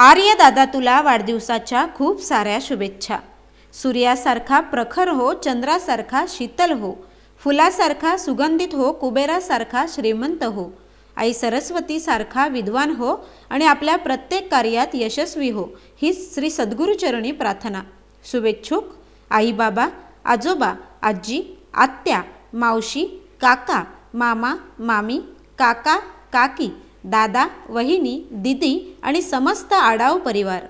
आर्य दादा तुला वाढदिवसाच्या खूप साऱ्या शुभेच्छा सूर्यासारखा प्रखर हो चंद्रासारखा शीतल हो फुलासारखा सुगंधित हो कुबेरासारखा श्रीमंत हो आई सरस्वतीसारखा विद्वान हो आणि आपल्या प्रत्येक कार्यात यशस्वी हो ही श्री सद्गुरुचरणी प्रार्थना शुभेच्छुक आईबाबा आजोबा आजी आत्या मावशी काका मामा मामी काका काकी दादा वहिनी दिदी आणि समस्त आडाव परिवार